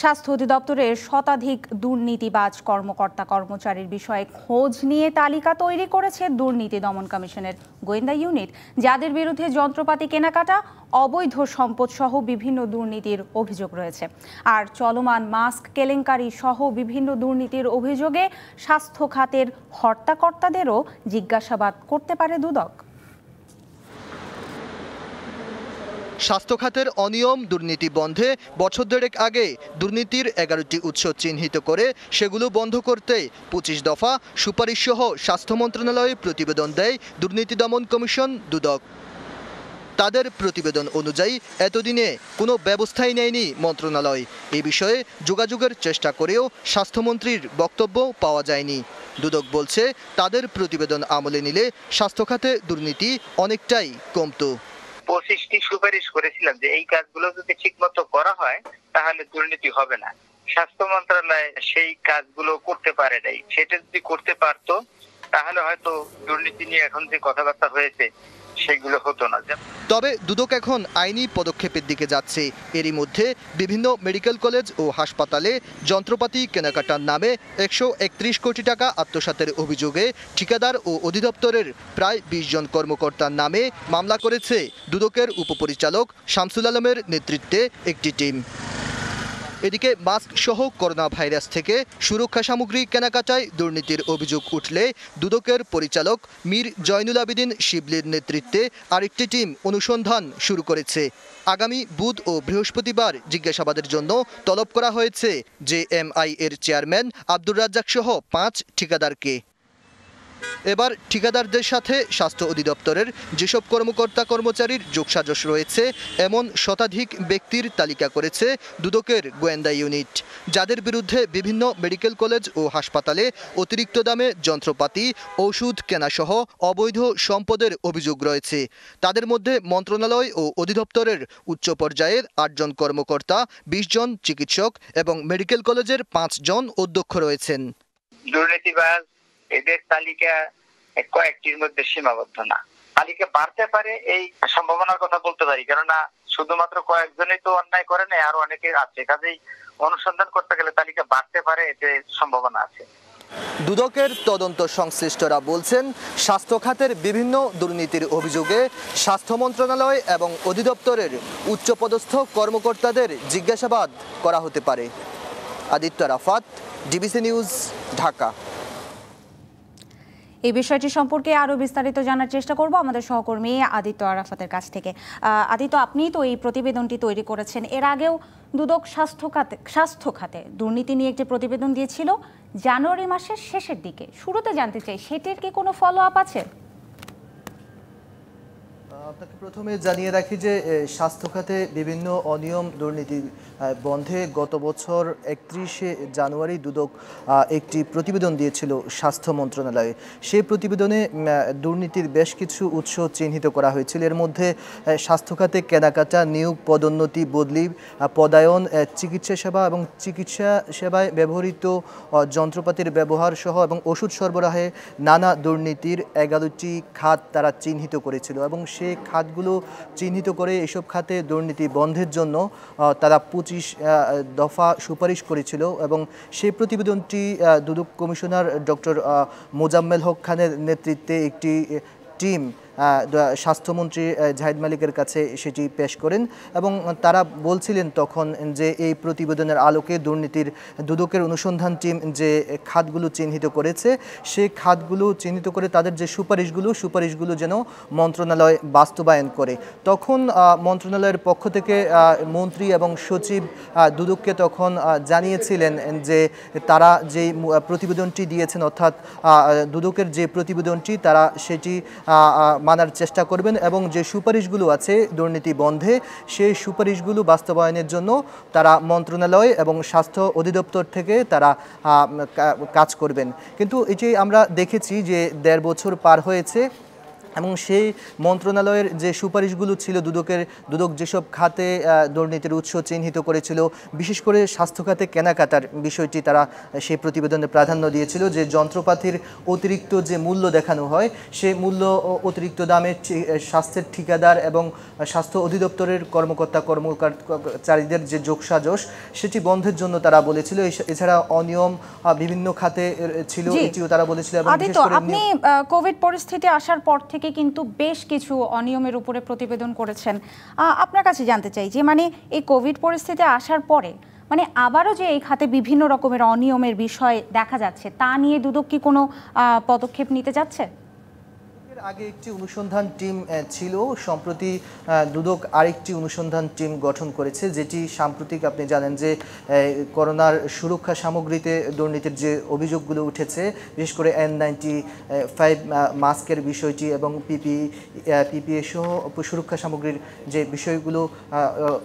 স্বাস্থ্য অধিদপ্তরের শতাধিক দুর্নীতিবাজ কর্মকর্তা কর্মচারীর বিষয়ে খোঁজ নিয়ে তালিকা তৈরি করেছে দুর্নীতি দমন কমিশনের গোয়েন্দা ইউনিট যাদের বিরুদ্ধে যন্ত্রপাতি কেনাকাটা অবৈধ সম্পদ সহ বিভিন্ন দুর্নীতির অভিযোগ রয়েছে আর চলমান মাস্ক কেলেঙ্কারি সহ বিভিন্ন দুর্নীতির অভিযোগে স্বাস্থ্য খাতের হর্তাকর্তাদেরও জিজ্ঞাসাবাদ করতে পারে দুদক স্বাস্থ্যখাতের অনিয়ম দুর্নীতি বন্ধে বছর দেড়েক আগে দুর্নীতির এগারোটি উৎস চিহ্নিত করে সেগুলো বন্ধ করতে পঁচিশ দফা সুপারিশসহ স্বাস্থ্য মন্ত্রণালয়ে প্রতিবেদন দেয় দুর্নীতি দমন কমিশন দুদক তাদের প্রতিবেদন অনুযায়ী এতদিনে কোনো ব্যবস্থাই নেয়নি মন্ত্রণালয় এ বিষয়ে যোগাযোগের চেষ্টা করেও স্বাস্থ্যমন্ত্রীর বক্তব্য পাওয়া যায়নি দুদক বলছে তাদের প্রতিবেদন আমলে নিলে স্বাস্থ্যখাতে দুর্নীতি অনেকটাই কমতো পঁচিশটি সুপারিশ করেছিলাম যে এই কাজগুলো যদি ঠিকমতো করা হয় তাহলে দুর্নীতি হবে না স্বাস্থ্য মন্ত্রণালয় সেই কাজগুলো করতে পারে নাই সেটা যদি করতে পারতো তাহলে হয়তো দুর্নীতি নিয়ে এখন যে কথাবার্তা হয়েছে সেগুলো হতো না তবে দুদক এখন আইনি পদক্ষেপের দিকে যাচ্ছে এরই মধ্যে বিভিন্ন মেডিকেল কলেজ ও হাসপাতালে যন্ত্রপাতি কেনাকাটার নামে একশো একত্রিশ কোটি টাকা আত্মসাতের অভিযোগে ঠিকাদার ও অধিদপ্তরের প্রায় বিশ জন কর্মকর্তার নামে মামলা করেছে দুদকের উপপরিচালক শামসুল আলমের নেতৃত্বে একটি টিম এদিকে মাস্ক সহ করোনা ভাইরাস থেকে সুরক্ষা সামগ্রী কেনাকাটায় দুর্নীতির অভিযোগ উঠলে দুদকের পরিচালক মীর জয়নুল আবেদিন শিবলির নেতৃত্বে আরেকটি টিম অনুসন্ধান শুরু করেছে আগামী বুধ ও বৃহস্পতিবার জিজ্ঞাসাবাদের জন্য তলব করা হয়েছে জে এম আই এর চেয়ারম্যান আব্দুর রাজ্জাক সহ পাঁচ ঠিকাদারকে এবার ঠিকাদারদের সাথে স্বাস্থ্য অধিদপ্তরের যেসব কর্মকর্তা কর্মচারীর যোগসাজশ রয়েছে এমন শতাধিক ব্যক্তির তালিকা করেছে দুদকের গোয়েন্দা ইউনিট যাদের বিরুদ্ধে বিভিন্ন মেডিকেল কলেজ ও হাসপাতালে অতিরিক্ত দামে যন্ত্রপাতি ওষুধ কেনাসহ অবৈধ সম্পদের অভিযোগ রয়েছে তাদের মধ্যে মন্ত্রণালয় ও অধিদপ্তরের উচ্চ পর্যায়ের আটজন কর্মকর্তা ২০ জন চিকিৎসক এবং মেডিকেল কলেজের পাঁচজন অধ্যক্ষ রয়েছেন দুর্নীতিবাজ এদের তালিকা কয়েকটির মধ্যে সীমাবদ্ধ না তালিকা বাড়তে পারে এই সম্ভাবনার কথা বলতে পারি কেননা শুধুমাত্র কয়েকজনই তো অন্যায় করে নাই আরো অনেকে আছে কাজেই অনুসন্ধান করতে গেলে তালিকা বাড়তে পারে এতে সম্ভাবনা আছে দুদকের তদন্ত সংশ্লিষ্টরা বলছেন স্বাস্থ্য খাতের বিভিন্ন দুর্নীতির অভিযোগে স্বাস্থ্য মন্ত্রণালয় এবং অধিদপ্তরের উচ্চপদস্থ কর্মকর্তাদের জিজ্ঞাসাবাদ করা হতে পারে আদিত্য রাফাত ডিবিসি নিউজ ঢাকা এই বিষয়টি সম্পর্কে আরও বিস্তারিত জানার চেষ্টা করব আমাদের সহকর্মী আদিত্য আরাফাতের কাছ থেকে আদিত্য আপনি তো এই প্রতিবেদনটি তৈরি করেছেন এর আগেও দুদক স্বাস্থ্য খাতে স্বাস্থ্য খাতে দুর্নীতি নিয়ে একটি প্রতিবেদন দিয়েছিল জানুয়ারি মাসের শেষের দিকে শুরুতে জানতে চাই সেটির কি কোনো ফলো আপ আছে আপনাকে প্রথমে জানিয়ে রাখি যে স্বাস্থ্য খাতে বিভিন্ন অনিয়ম দুর্নীতি বন্ধে গত বছর একত্রিশে জানুয়ারি দুদক একটি প্রতিবেদন দিয়েছিল স্বাস্থ্য মন্ত্রণালয়ে সেই প্রতিবেদনে দুর্নীতির বেশ কিছু উৎস চিহ্নিত করা হয়েছিল এর মধ্যে স্বাস্থ্য খাতে কেনাকাটা নিয়োগ পদোন্নতি বদলি পদায়ন চিকিৎসা সেবা এবং চিকিৎসা সেবায় ব্যবহৃত যন্ত্রপাতির ব্যবহার সহ এবং ওষুধ সরবরাহে নানা দুর্নীতির এগারোটি খাত তারা চিহ্নিত করেছিল এবং সে খাতগুলো চিহ্নিত করে এসব খাতে দুর্নীতি বন্ধের জন্য তারা পঁচিশ দফা সুপারিশ করেছিল এবং সেই প্রতিবেদনটি দুদক কমিশনার ডক্টর মোজাম্মেল হক খানের নেতৃত্বে একটি টিম স্বাস্থ্যমন্ত্রী জাহিদ মালিকের কাছে সেটি পেশ করেন এবং তারা বলছিলেন তখন যে এই প্রতিবেদনের আলোকে দুর্নীতির দুদকের অনুসন্ধান টিম যে খাতগুলো চিহ্নিত করেছে সেই খাতগুলো চিহ্নিত করে তাদের যে সুপারিশগুলো সুপারিশগুলো যেন মন্ত্রণালয় বাস্তবায়ন করে তখন মন্ত্রণালয়ের পক্ষ থেকে মন্ত্রী এবং সচিব দুদককে তখন জানিয়েছিলেন যে তারা যে প্রতিবেদনটি দিয়েছেন অর্থাৎ দুদকের যে প্রতিবেদনটি তারা সেটি মানার চেষ্টা করবেন এবং যে সুপারিশগুলো আছে দুর্নীতি বন্ধে সেই সুপারিশগুলো বাস্তবায়নের জন্য তারা মন্ত্রণালয় এবং স্বাস্থ্য অধিদপ্তর থেকে তারা কাজ করবেন কিন্তু এই যে আমরা দেখেছি যে দেড় বছর পার হয়েছে এবং সেই মন্ত্রণালয়ের যে সুপারিশগুলো ছিল দুদকের দুদক যেসব খাতে দুর্নীতির উৎস চিহ্নিত করেছিল বিশেষ করে স্বাস্থ্য খাতে কেনাকাটার বিষয়টি তারা সেই প্রতিবেদনে প্রাধান্য দিয়েছিল যে যন্ত্রপাতির অতিরিক্ত যে মূল্য দেখানো হয় সে মূল্য অতিরিক্ত দামে স্বাস্থ্যের ঠিকাদার এবং স্বাস্থ্য অধিদপ্তরের কর্মকর্তা কর্মচারীদের যে যোগসাজশ সেটি বন্ধের জন্য তারা বলেছিল এছাড়া অনিয়ম বিভিন্ন খাতে ছিল এটিও তারা বলেছিল এবং কোভিড পরিস্থিতি আসার পর থেকে থেকে কিন্তু বেশ কিছু অনিয়মের উপরে প্রতিবেদন করেছেন আপনার কাছে জানতে চাই যে মানে এই কোভিড পরিস্থিতি আসার পরে মানে আবারও যে এই খাতে বিভিন্ন রকমের অনিয়মের বিষয় দেখা যাচ্ছে তা নিয়ে দুদক কি কোনো পদক্ষেপ নিতে যাচ্ছে আগে একটি অনুসন্ধান টিম ছিল সম্প্রতি দুদক আরেকটি অনুসন্ধান টিম গঠন করেছে যেটি সাম্প্রতিক আপনি জানেন যে করোনার সুরক্ষা সামগ্রীতে দুর্নীতির যে অভিযোগগুলো উঠেছে বিশেষ করে এন নাইনটি ফাইভ মাস্কের বিষয়টি এবং পিপি পিপিএ সহ সুরক্ষা সামগ্রীর যে বিষয়গুলো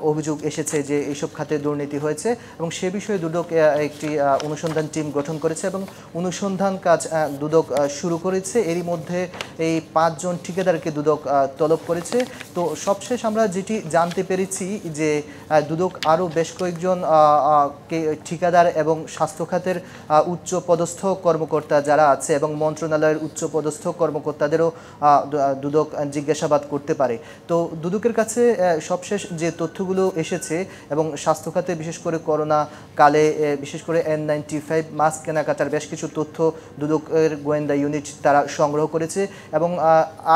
অভিযোগ এসেছে যে এইসব খাতে দুর্নীতি হয়েছে এবং সে বিষয়ে দুদক একটি অনুসন্ধান টিম গঠন করেছে এবং অনুসন্ধান কাজ দুদক শুরু করেছে এরই মধ্যে এই পাঁচজন ঠিকাদারকে দুদক তলব করেছে তো সবশেষ আমরা যেটি জানতে পেরেছি যে দুদক আরও বেশ কয়েকজন কে ঠিকাদার এবং স্বাস্থ্য খাতের উচ্চ পদস্থ কর্মকর্তা যারা আছে এবং মন্ত্রণালয়ের উচ্চ পদস্থ কর্মকর্তাদেরও দুদক জিজ্ঞাসাবাদ করতে পারে তো দুদকের কাছে সবশেষ যে তথ্যগুলো এসেছে এবং স্বাস্থ্য খাতে বিশেষ করে করোনা কালে বিশেষ করে এন নাইনটি ফাইভ মাস্ক কেনাকাটার বেশ কিছু তথ্য দুদকের গোয়েন্দা ইউনিট তারা সংগ্রহ করেছে এবং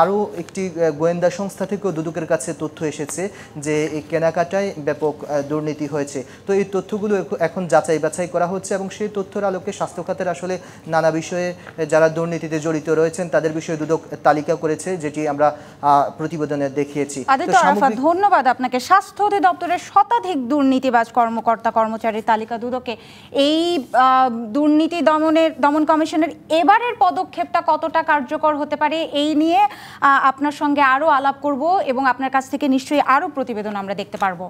আরও একটি গোয়েন্দা সংস্থা থেকেও দুদকের কাছে তথ্য এসেছে যে এই কেনাকাটায় ব্যাপক দুর্নীতি হয়েছে তো এই তথ্যগুলো এখন যাচাই বাছাই করা হচ্ছে এবং সেই তথ্যের আলোকে স্বাস্থ্য খাতের আসলে নানা বিষয়ে যারা দুর্নীতিতে জড়িত রয়েছেন তাদের বিষয়ে দুদক তালিকা করেছে যেটি আমরা প্রতিবেদনে দেখিয়েছি ধন্যবাদ আপনাকে স্বাস্থ্য অধিদপ্তরের শতাধিক দুর্নীতিবাজ কর্মকর্তা কর্মচারীর তালিকা দুদকে এই দুর্নীতি দমনের দমন কমিশনের এবারের পদক্ষেপটা কতটা কার্যকর হতে পারে এই নিয়ে আপনার সঙ্গে আরও আলাপ করব এবং আপনার কাছ থেকে নিশ্চয়ই আরও প্রতিবেদন আমরা দেখতে পারবো